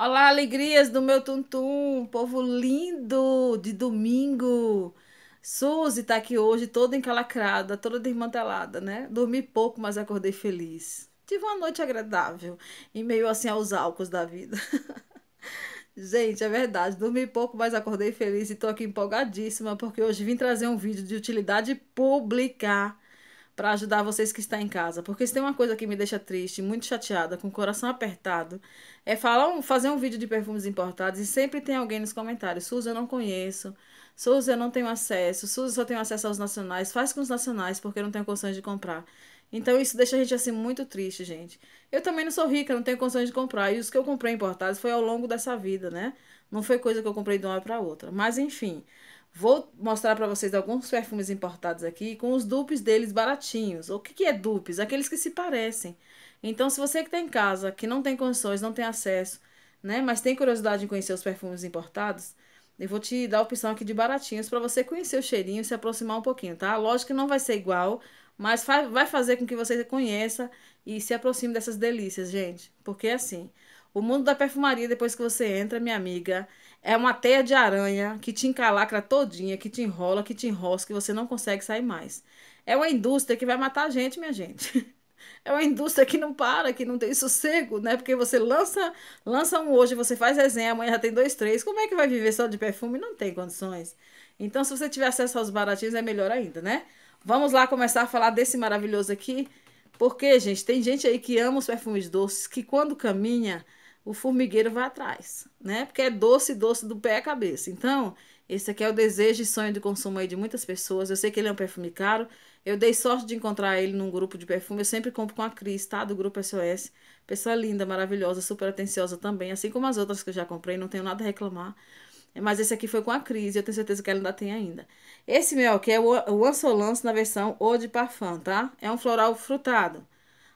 Olá, alegrias do meu tuntum, povo lindo de domingo. Suzy tá aqui hoje toda encalacrada, toda desmantelada, né? Dormi pouco, mas acordei feliz. Tive uma noite agradável, em meio assim aos álcools da vida. Gente, é verdade, dormi pouco, mas acordei feliz e tô aqui empolgadíssima porque hoje vim trazer um vídeo de utilidade pública para ajudar vocês que estão em casa. Porque se tem uma coisa que me deixa triste, muito chateada, com o coração apertado, é falar um, fazer um vídeo de perfumes importados e sempre tem alguém nos comentários: Suzy, eu não conheço. Suzy, eu não tenho acesso. Suzy, só tenho acesso aos nacionais. Faz com os nacionais, porque eu não tenho condições de comprar. Então isso deixa a gente assim muito triste, gente. Eu também não sou rica, não tenho condições de comprar. E os que eu comprei importados foi ao longo dessa vida, né? Não foi coisa que eu comprei de uma hora para outra. Mas enfim. Vou mostrar para vocês alguns perfumes importados aqui com os dupes deles baratinhos. O que, que é dupes? Aqueles que se parecem. Então, se você que está em casa, que não tem condições, não tem acesso, né, mas tem curiosidade em conhecer os perfumes importados, eu vou te dar a opção aqui de baratinhos para você conhecer o cheirinho e se aproximar um pouquinho, tá? Lógico que não vai ser igual, mas vai fazer com que você conheça e se aproxime dessas delícias, gente. Porque é assim, o mundo da perfumaria, depois que você entra, minha amiga, é uma teia de aranha que te encalacra todinha, que te enrola, que te enrosca, que você não consegue sair mais. É uma indústria que vai matar a gente, minha gente. É uma indústria que não para, que não tem sossego, né? Porque você lança, lança um hoje, você faz resenha, amanhã já tem dois, três. Como é que vai viver só de perfume? Não tem condições. Então, se você tiver acesso aos baratinhos, é melhor ainda, né? Vamos lá começar a falar desse maravilhoso aqui. Porque, gente, tem gente aí que ama os perfumes doces, que quando caminha o formigueiro vai atrás, né? Porque é doce, doce do pé à cabeça. Então, esse aqui é o desejo e sonho de consumo aí de muitas pessoas. Eu sei que ele é um perfume caro. Eu dei sorte de encontrar ele num grupo de perfume. Eu sempre compro com a Cris, tá? Do grupo SOS. Pessoa linda, maravilhosa, super atenciosa também. Assim como as outras que eu já comprei, não tenho nada a reclamar. Mas esse aqui foi com a Cris, eu tenho certeza que ela ainda tem ainda. Esse meu aqui é o Ansolance na versão Eau de Parfum, tá? É um floral frutado.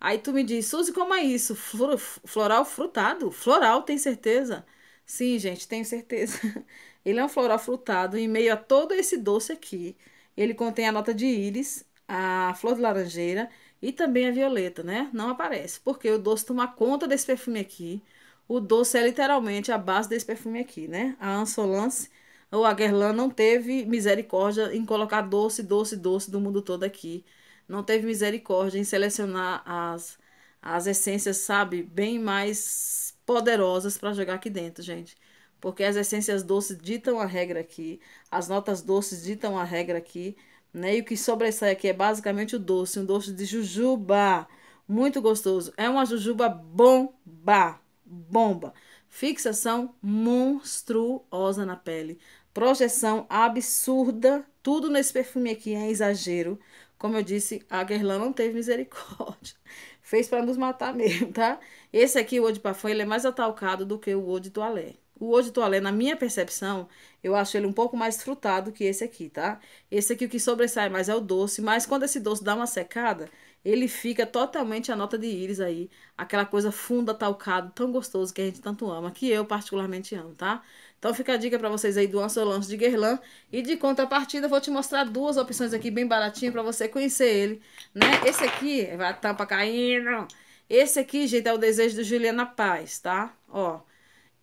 Aí tu me diz, Suzy, como é isso? Flor, floral frutado? Floral, tem certeza? Sim, gente, tenho certeza. Ele é um floral frutado. Em meio a todo esse doce aqui, ele contém a nota de íris, a flor de laranjeira e também a violeta, né? Não aparece, porque o doce toma conta desse perfume aqui. O doce é literalmente a base desse perfume aqui, né? A Ansolance ou a Guerlain não teve misericórdia em colocar doce, doce, doce do mundo todo aqui não teve misericórdia em selecionar as, as essências, sabe, bem mais poderosas para jogar aqui dentro, gente. Porque as essências doces ditam a regra aqui, as notas doces ditam a regra aqui, né? E o que sobressai aqui é basicamente o doce, um doce de jujuba, muito gostoso. É uma jujuba bomba, bomba. Fixação monstruosa na pele projeção absurda. Tudo nesse perfume aqui é exagero. Como eu disse, a Guerlain não teve misericórdia. Fez para nos matar mesmo, tá? Esse aqui, o Ouro de Pafã, ele é mais atalcado do que o Ouro de Toalé. O Ouro de Toalé, na minha percepção, eu acho ele um pouco mais frutado que esse aqui, tá? Esse aqui, o que sobressai mais é o doce, mas quando esse doce dá uma secada, ele fica totalmente a nota de íris aí, aquela coisa funda, talcado, tão gostoso que a gente tanto ama, que eu particularmente amo, tá? Então fica a dica para vocês aí do Lance de Guerlain. E de contrapartida, vou te mostrar duas opções aqui bem baratinhas para você conhecer ele, né? Esse aqui, a tampa caindo. Esse aqui, gente, é o desejo do Juliana Paz, tá? Ó,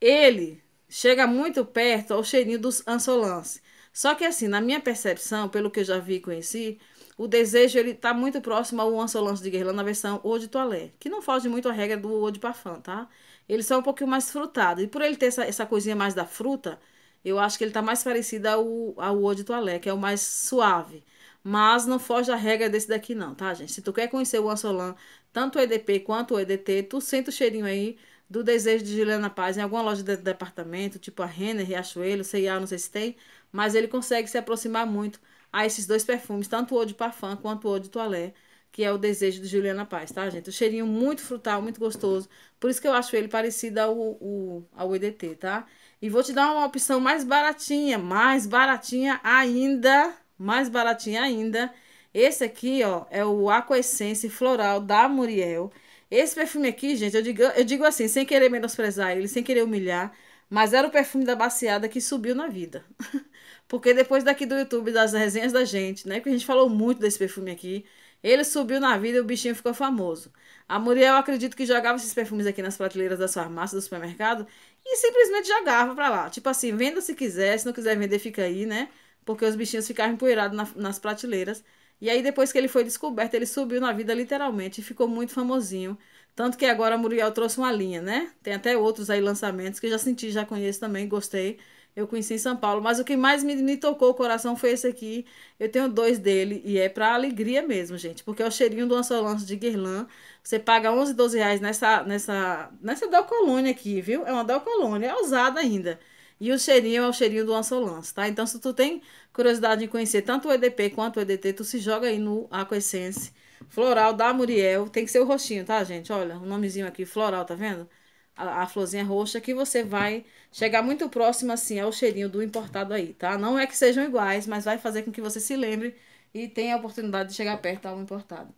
ele chega muito perto ao cheirinho dos Lance. Só que assim, na minha percepção, pelo que eu já vi e conheci, o desejo ele tá muito próximo ao Lance de Guerlain na versão Eau de Toilette, que não foge muito a regra do Eau de Parfum, tá? ele só é um pouquinho mais frutado. E por ele ter essa, essa coisinha mais da fruta, eu acho que ele tá mais parecido ao, ao Eau de Toilette, que é o mais suave. Mas não foge a regra desse daqui não, tá, gente? Se tu quer conhecer o Ansolan, tanto o EDP quanto o EDT, tu sente o cheirinho aí do desejo de Juliana Paz em alguma loja de departamento, tipo a Renner, Riachuelo, C&A, não sei se tem, mas ele consegue se aproximar muito a esses dois perfumes, tanto o Eau de Parfum quanto o Eau de Toilette que é o desejo de Juliana Paz, tá, gente? O cheirinho muito frutal, muito gostoso. Por isso que eu acho ele parecido ao, ao, ao EDT, tá? E vou te dar uma opção mais baratinha, mais baratinha ainda, mais baratinha ainda. Esse aqui, ó, é o Aqua Essence Floral da Muriel. Esse perfume aqui, gente, eu digo, eu digo assim, sem querer menosprezar ele, sem querer humilhar, mas era o perfume da baciada que subiu na vida. Porque depois daqui do YouTube, das resenhas da gente, né? Que a gente falou muito desse perfume aqui. Ele subiu na vida e o bichinho ficou famoso. A Muriel acredito que jogava esses perfumes aqui nas prateleiras das farmácias, do supermercado e simplesmente jogava pra lá. Tipo assim, venda se quiser, se não quiser vender, fica aí, né? Porque os bichinhos ficavam empoeirados na, nas prateleiras. E aí, depois que ele foi descoberto, ele subiu na vida literalmente e ficou muito famosinho. Tanto que agora a Muriel trouxe uma linha, né? Tem até outros aí lançamentos que já senti, já conheço também, gostei eu conheci em São Paulo. Mas o que mais me, me tocou o coração foi esse aqui. Eu tenho dois dele e é para alegria mesmo, gente. Porque é o cheirinho do ansolance de Guirland Você paga 11, 12 reais nessa, nessa, nessa Del Colônia aqui, viu? É uma Del Colônia, é usada ainda. E o cheirinho é o cheirinho do ansolance, tá? Então, se tu tem curiosidade em conhecer tanto o EDP quanto o EDT, tu se joga aí no Aqua Essence Floral da Muriel. Tem que ser o roxinho, tá, gente? Olha, o nomezinho aqui, Floral, tá vendo? a, a florzinha roxa, que você vai chegar muito próximo, assim, ao cheirinho do importado aí, tá? Não é que sejam iguais, mas vai fazer com que você se lembre e tenha a oportunidade de chegar perto ao importado.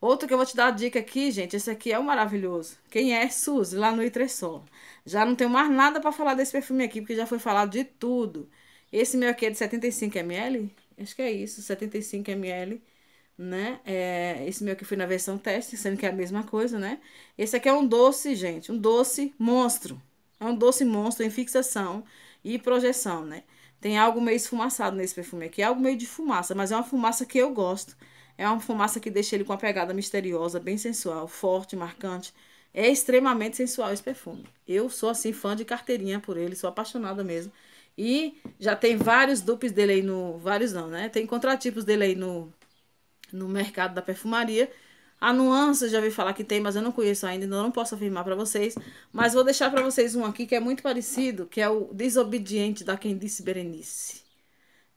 Outro que eu vou te dar a dica aqui, gente, esse aqui é o um maravilhoso. Quem é? Suzy, lá no Itressol. Já não tenho mais nada para falar desse perfume aqui, porque já foi falado de tudo. Esse meu aqui é de 75ml, acho que é isso, 75ml né? É, esse meu aqui foi na versão teste, sendo que é a mesma coisa, né? Esse aqui é um doce, gente, um doce monstro. É um doce monstro em fixação e projeção, né? Tem algo meio esfumaçado nesse perfume aqui, algo meio de fumaça, mas é uma fumaça que eu gosto. É uma fumaça que deixa ele com uma pegada misteriosa, bem sensual, forte, marcante. É extremamente sensual esse perfume. Eu sou, assim, fã de carteirinha por ele, sou apaixonada mesmo. E já tem vários dupes dele aí no... Vários não, né? Tem contratipos dele aí no, no mercado da perfumaria. A nuance eu já vi falar que tem, mas eu não conheço ainda, então não posso afirmar para vocês. Mas vou deixar para vocês um aqui que é muito parecido, que é o Desobediente da Quem Disse Berenice.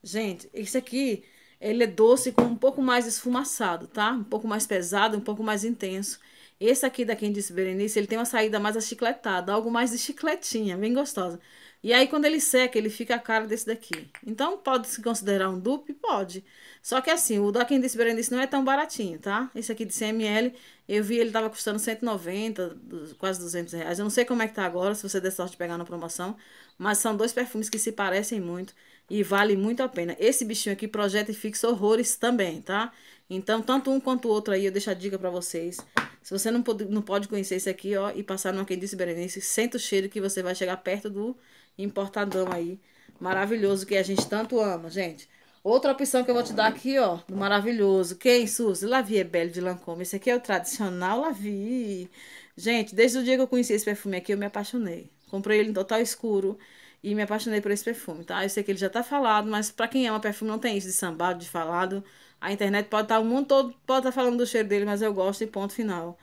Gente, esse aqui, ele é doce com um pouco mais esfumaçado, tá? Um pouco mais pesado, um pouco mais intenso. Esse aqui da Quem Disse Berenice, ele tem uma saída mais achicletada, algo mais de chicletinha, bem gostosa. E aí, quando ele seca, ele fica a cara desse daqui. Então, pode se considerar um dupe? Pode. Só que assim, o da quem Berenice não é tão baratinho, tá? Esse aqui de 100 ml, eu vi ele tava custando 190, quase 200 reais. Eu não sei como é que tá agora, se você der sorte de pegar na promoção. Mas são dois perfumes que se parecem muito e vale muito a pena. Esse bichinho aqui projeta e fixa horrores também, tá? Então, tanto um quanto o outro aí, eu deixo a dica pra vocês. Se você não pode, não pode conhecer esse aqui, ó, e passar no Quem Berenice, senta o cheiro que você vai chegar perto do importadão aí, maravilhoso, que a gente tanto ama, gente. Outra opção que eu vou te dar aqui, ó, do maravilhoso. Quem, Suzy? Lavie Belle de Lancôme. Esse aqui é o tradicional Lavie. Gente, desde o dia que eu conheci esse perfume aqui, eu me apaixonei. Comprei ele em total escuro e me apaixonei por esse perfume, tá? Eu sei que ele já tá falado, mas para quem ama perfume não tem isso de sambado, de falado. A internet pode estar, tá, o mundo todo pode estar tá falando do cheiro dele, mas eu gosto e ponto final.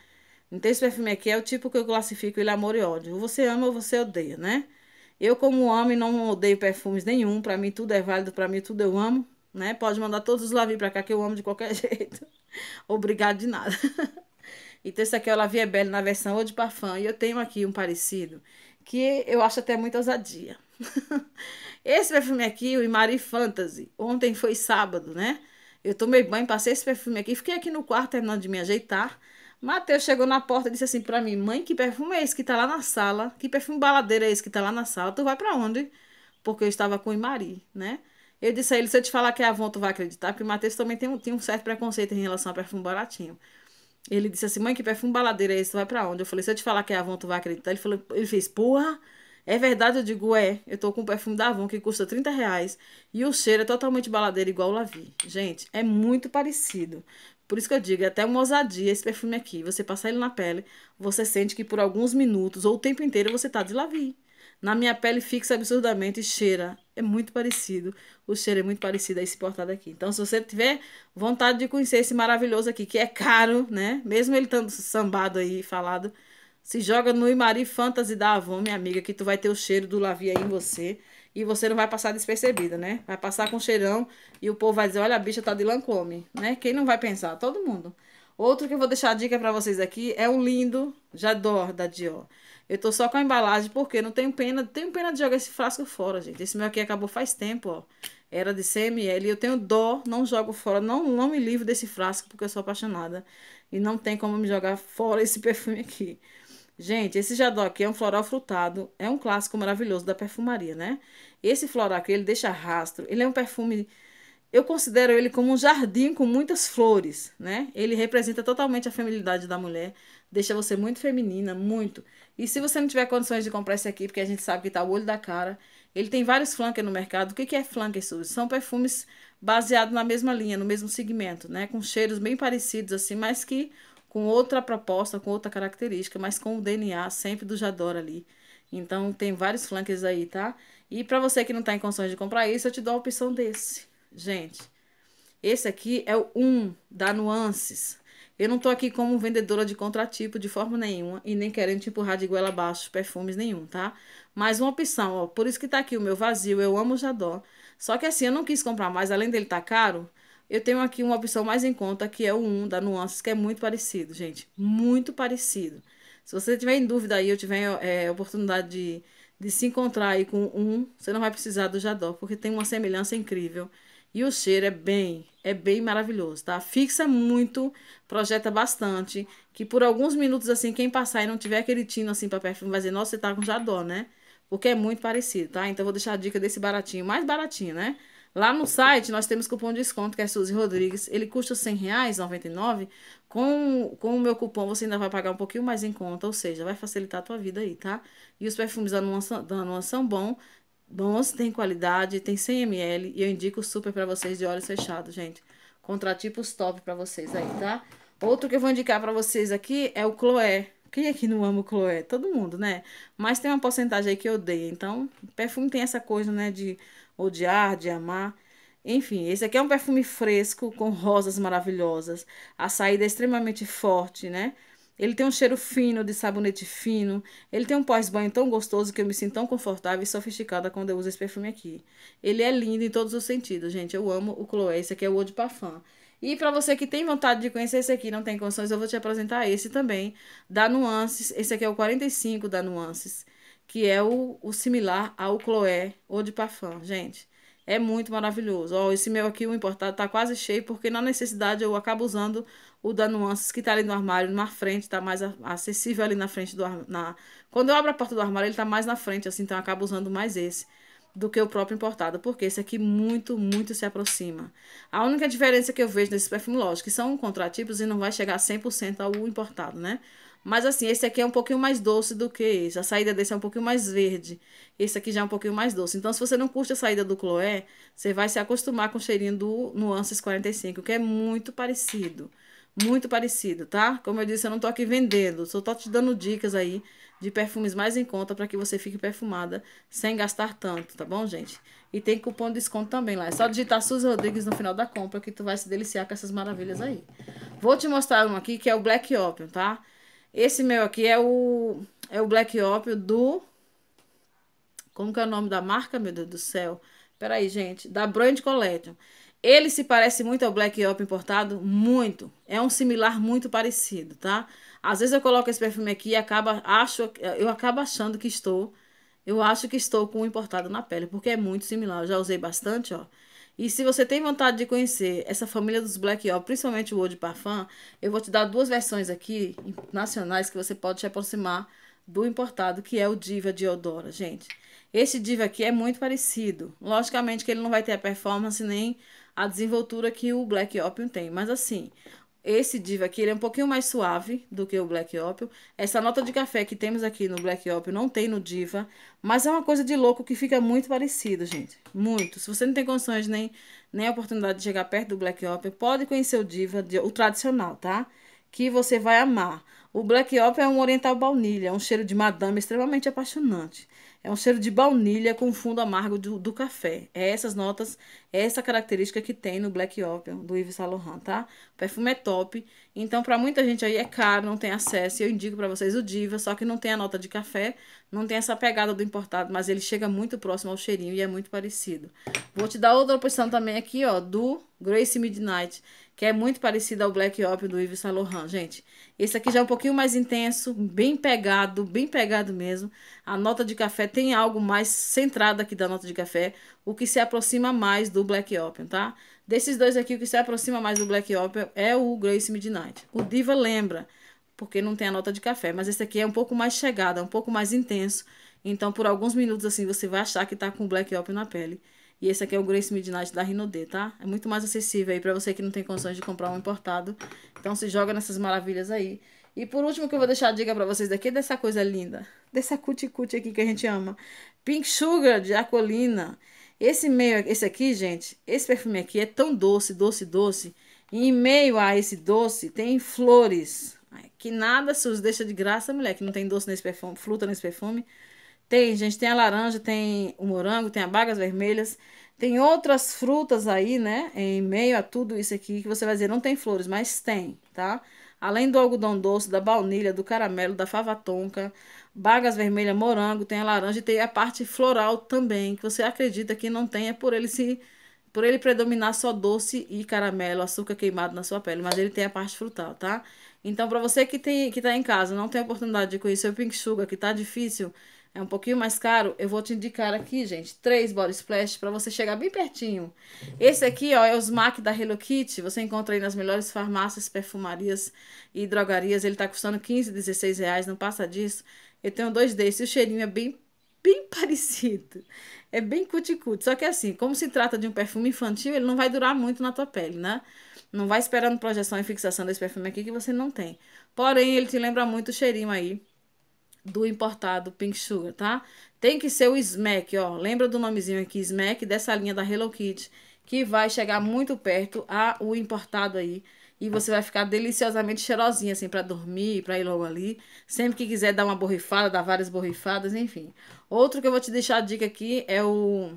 Então esse perfume aqui é o tipo que eu classifico ele amor e ódio. Ou você ama ou você odeia, né? Eu, como homem, não odeio perfumes nenhum. Para mim, tudo é válido. Para mim, tudo eu amo. Né? Pode mandar todos os lavi para cá que eu amo de qualquer jeito. Obrigado de nada. então, esse aqui é o Lavie Belle na versão Eau de Parfum. E eu tenho aqui um parecido que eu acho até muita ousadia. esse perfume aqui, o Imari Fantasy. Ontem foi sábado, né? Eu tomei banho, passei esse perfume aqui. Fiquei aqui no quarto terminando de me ajeitar. Mateus chegou na porta e disse assim para mim: Mãe, que perfume é esse que tá lá na sala? Que perfume baladeiro é esse que tá lá na sala? Tu vai para onde? Porque eu estava com o Imari, né? Eu disse a ele: Se eu te falar que é Avon, tu vai acreditar, porque Mateus também tem um, tem um certo preconceito em relação a perfume baratinho. Ele disse assim: Mãe, que perfume baladeiro é esse? Tu vai para onde? Eu falei: Se eu te falar que é Avon, tu vai acreditar. Ele, falou, ele fez: Porra! É verdade, eu digo, é. Eu tô com um perfume da Avon que custa 30 reais e o cheiro é totalmente baladeiro igual o Lavi. Gente, é muito parecido. Por isso que eu digo, é até uma ousadia esse perfume aqui. Você passar ele na pele, você sente que por alguns minutos ou o tempo inteiro você tá de lavie. Na minha pele fixa absurdamente e cheira. É muito parecido. O cheiro é muito parecido a esse portado aqui. Então, se você tiver vontade de conhecer esse maravilhoso aqui, que é caro, né? Mesmo ele estando sambado aí, falado, se joga no Imari Fantasy da Avon, minha amiga, que tu vai ter o cheiro do Lavi aí em você e você não vai passar despercebida, né? Vai passar com cheirão e o povo vai dizer, olha, a bicha tá de Lancôme, né? Quem não vai pensar? Todo mundo. Outro que eu vou deixar a dica para vocês aqui é o lindo Jador da Dior. Eu tô só com a embalagem porque não tenho pena, tenho pena de jogar esse frasco fora, gente. Esse meu aqui acabou faz tempo, ó. Era de 100ml e eu tenho dó, não jogo fora, não, não me livro desse frasco porque eu sou apaixonada e não tem como me jogar fora esse perfume aqui. Gente, esse Jador aqui é um floral frutado, é um clássico maravilhoso da perfumaria, né? Esse floráqueo, ele deixa rastro, ele é um perfume eu considero ele como um jardim com muitas flores, né? Ele representa totalmente a feminilidade da mulher, deixa você muito feminina, muito. E se você não tiver condições de comprar esse aqui, porque a gente sabe que tá o olho da cara, ele tem vários flankers no mercado. O que, que é flanker, Suzy? São perfumes baseados na mesma linha, no mesmo segmento, né? Com cheiros bem parecidos, assim, mas que com outra proposta, com outra característica, mas com o DNA sempre do Jador ali. Então, tem vários flankers aí, tá? Tá? E para você que não está em condições de comprar isso, eu te dou a opção desse. Gente, esse aqui é o 1 um, da Nuances. Eu não tô aqui como vendedora de contratipo de forma nenhuma e nem querendo te empurrar de goela abaixo perfumes nenhum, tá? Mas uma opção, ó, por isso que tá aqui o meu vazio, eu amo Jadó. Só que assim, eu não quis comprar mais, além dele tá caro, eu tenho aqui uma opção mais em conta, que é o 1 da Nuances, que é muito parecido, gente, muito parecido. Se você tiver em dúvida aí, eu tiver é, oportunidade de de se encontrar aí com um, você não vai precisar do Jadó, porque tem uma semelhança incrível. E o cheiro é bem, é bem maravilhoso, tá? Fixa muito, projeta bastante, que por alguns minutos assim, quem passar e não tiver aquele tino assim para perfume, vai dizer, nossa, você tá com Jadó, né? Porque é muito parecido, tá? Então eu vou deixar a dica desse baratinho, mais baratinho, né? Lá no site nós temos cupom de desconto, que é Suzy Rodrigues. Ele custa R$100,99. Com, com o meu cupom você ainda vai pagar um pouquinho mais em conta, ou seja, vai facilitar a tua vida aí, tá? E os perfumes da Nuan são bom, bons, tem qualidade, tem 100ml e eu indico super para vocês de olhos fechados, gente. Contratipos top para vocês aí, tá? Outro que eu vou indicar para vocês aqui é o Chloé. Quem é que não ama o Chloé? Todo mundo, né? Mas tem uma porcentagem aí que odeia. Então, perfume tem essa coisa, né? De odiar, de amar. Enfim, esse aqui é um perfume fresco com rosas maravilhosas. A saída é extremamente forte, né? Ele tem um cheiro fino, de sabonete fino. Ele tem um pós-banho tão gostoso que eu me sinto tão confortável e sofisticada quando eu uso esse perfume aqui. Ele é lindo em todos os sentidos, gente. Eu amo o Chloé. Esse aqui é o Eau de Parfum. E para você que tem vontade de conhecer esse aqui, não tem condições, eu vou te apresentar esse também, da Nuances. Esse aqui é o 45 da Nuances, que é o, o similar ao Chloé ou de Parfum, gente. É muito maravilhoso. Ó, esse meu aqui, o importado, tá quase cheio, porque na necessidade eu acabo usando o da Nuances, que tá ali no armário, na frente, tá mais acessível ali na frente do armário. Na... Quando eu abro a porta do armário, ele tá mais na frente, assim, então eu acabo usando mais esse do que o próprio importado, porque esse aqui muito, muito se aproxima. A única diferença que eu vejo nesse perfume, lógico, que são contratipos e não vai chegar 100% ao importado, né? Mas assim, esse aqui é um pouquinho mais doce do que esse. A saída desse é um pouquinho mais verde. Esse aqui já é um pouquinho mais doce. Então, se você não curte a saída do Chloé, você vai se acostumar com o cheirinho do Nuances 45, que é muito parecido. Muito parecido, tá? Como eu disse, eu não tô aqui vendendo, só tô te dando dicas aí de perfumes mais em conta para que você fique perfumada sem gastar tanto, tá bom, gente? E tem cupom de desconto também lá. É só digitar Suzy Rodrigues no final da compra que tu vai se deliciar com essas maravilhas aí. Vou te mostrar um aqui que é o Black Opium, tá? Esse meu aqui é o, é o Black Opium do... Como que é o nome da marca, meu Deus do céu? Peraí, gente. Da Brand Collection. Ele se parece muito ao Black Op importado? Muito. É um similar muito parecido, tá? Às vezes eu coloco esse perfume aqui e acaba, acho, eu acabo achando que estou... Eu acho que estou com o importado na pele, porque é muito similar. Eu já usei bastante, ó. E se você tem vontade de conhecer essa família dos Black Ops, principalmente o Eau de Parfum, eu vou te dar duas versões aqui, nacionais, que você pode se aproximar do importado, que é o Diva de Eudora, gente. Esse Diva aqui é muito parecido. Logicamente que ele não vai ter a performance nem a desenvoltura que o Black Opium tem. Mas assim, esse diva aqui ele é um pouquinho mais suave do que o Black Opium. Essa nota de café que temos aqui no Black Opium não tem no diva. Mas é uma coisa de louco que fica muito parecido, gente. Muito. Se você não tem condições nem, nem a oportunidade de chegar perto do Black Opium, pode conhecer o diva, o tradicional, tá? Que você vai amar. O Black Opium é um oriental baunilha, é um cheiro de madame extremamente apaixonante. É um cheiro de baunilha com fundo amargo do, do café. É essas notas essa característica que tem no Black Opium do Yves Saint Laurent, tá? O perfume é top, então para muita gente aí é caro, não tem acesso, eu indico para vocês o Diva, só que não tem a nota de café, não tem essa pegada do importado, mas ele chega muito próximo ao cheirinho e é muito parecido. Vou te dar outra opção também aqui, ó, do Grace Midnight, que é muito parecido ao Black Opium do Yves Saint Laurent, gente. Esse aqui já é um pouquinho mais intenso, bem pegado, bem pegado mesmo. A nota de café tem algo mais centrado aqui da nota de café o que se aproxima mais do Black Opium, tá? Desses dois aqui, o que se aproxima mais do Black Opium é o Grace Midnight. O Diva lembra, porque não tem a nota de café, mas esse aqui é um pouco mais chegado, é um pouco mais intenso. Então, por alguns minutos, assim, você vai achar que tá com o Black Opium na pele. E esse aqui é o Grace Midnight da Rhino D, tá? É muito mais acessível aí pra você que não tem condições de comprar um importado. Então, se joga nessas maravilhas aí. E por último que eu vou deixar a dica pra vocês daqui é dessa coisa linda. Dessa cuti aqui que a gente ama. Pink Sugar de Acolina. Esse meio, esse aqui, gente, esse perfume aqui é tão doce, doce, doce. E em meio a esse doce tem flores. Que nada se os deixa de graça, mulher, que não tem doce nesse perfume, fruta nesse perfume. Tem, gente, tem a laranja, tem o morango, tem as bagas vermelhas, tem outras frutas aí, né? Em meio a tudo isso aqui que você vai dizer, não tem flores, mas tem, tá? Além do algodão doce, da baunilha, do caramelo, da fava tonka, bagas vermelha, morango, tem a laranja e tem a parte floral também, que você acredita que não tenha é por ele se por ele predominar só doce e caramelo, açúcar queimado na sua pele, mas ele tem a parte frutal, tá? Então, para você que tem que tá em casa, não tem a oportunidade de conhecer o pink sugar, que tá difícil, é um pouquinho mais caro, eu vou te indicar aqui, gente, três body splash para você chegar bem pertinho. Esse aqui, ó, é os MAC da Hello Kitty, você encontra aí nas melhores farmácias, perfumarias e drogarias. Ele tá custando 15, 16 reais, não passa disso. Eu tenho dois desses, o cheirinho é bem bem parecido. É bem cuticute. Só que é assim, como se trata de um perfume infantil, ele não vai durar muito na tua pele, né? Não vai esperando projeção e fixação desse perfume aqui que você não tem. Porém, ele te lembra muito o cheirinho aí do importado Pink Sugar, tá? Tem que ser o Smack, ó. Lembra do nomezinho aqui, Smack, dessa linha da Hello Kitty, que vai chegar muito perto a o importado aí. E você vai ficar deliciosamente cheirosinha, assim, para dormir, para ir logo ali. Sempre que quiser dar uma borrifada, dar várias borrifadas, enfim. Outro que eu vou te deixar a dica aqui é o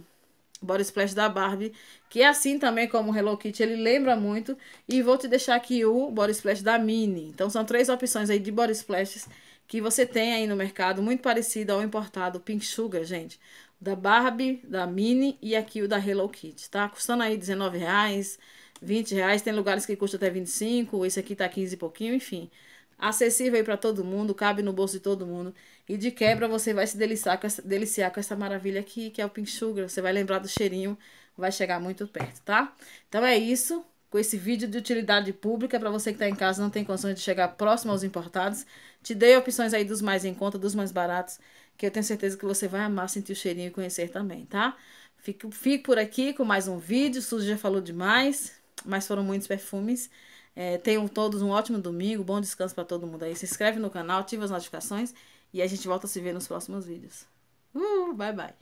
Body Splash da Barbie, que é assim também como o Hello Kitty, ele lembra muito. E vou te deixar aqui o Body Splash da Mini. Então são três opções aí de Body Splashes que você tem aí no mercado, muito parecido ao importado Pink Sugar, gente. Da Barbie, da Mini e aqui o da Hello Kitty, tá? Custando aí R$19,00, R$20,00, tem lugares que custa até R$25,00, esse aqui tá 15 e pouquinho, enfim acessível aí para todo mundo, cabe no bolso de todo mundo. E de quebra você vai se deliciar com essa, deliciar com essa maravilha aqui, que é o Pink Sugar. Você vai lembrar do cheirinho, vai chegar muito perto, tá? Então é isso, com esse vídeo de utilidade pública, para você que está em casa não tem condições de chegar próximo aos importados. Te dei opções aí dos mais em conta, dos mais baratos, que eu tenho certeza que você vai amar sentir o cheirinho e conhecer também, tá? Fico, fico por aqui com mais um vídeo. Suzy já falou demais, mas foram muitos perfumes. É, tenham todos um ótimo domingo, bom descanso para todo mundo aí. Se inscreve no canal, ativa as notificações e a gente volta a se ver nos próximos vídeos. Uh, bye bye!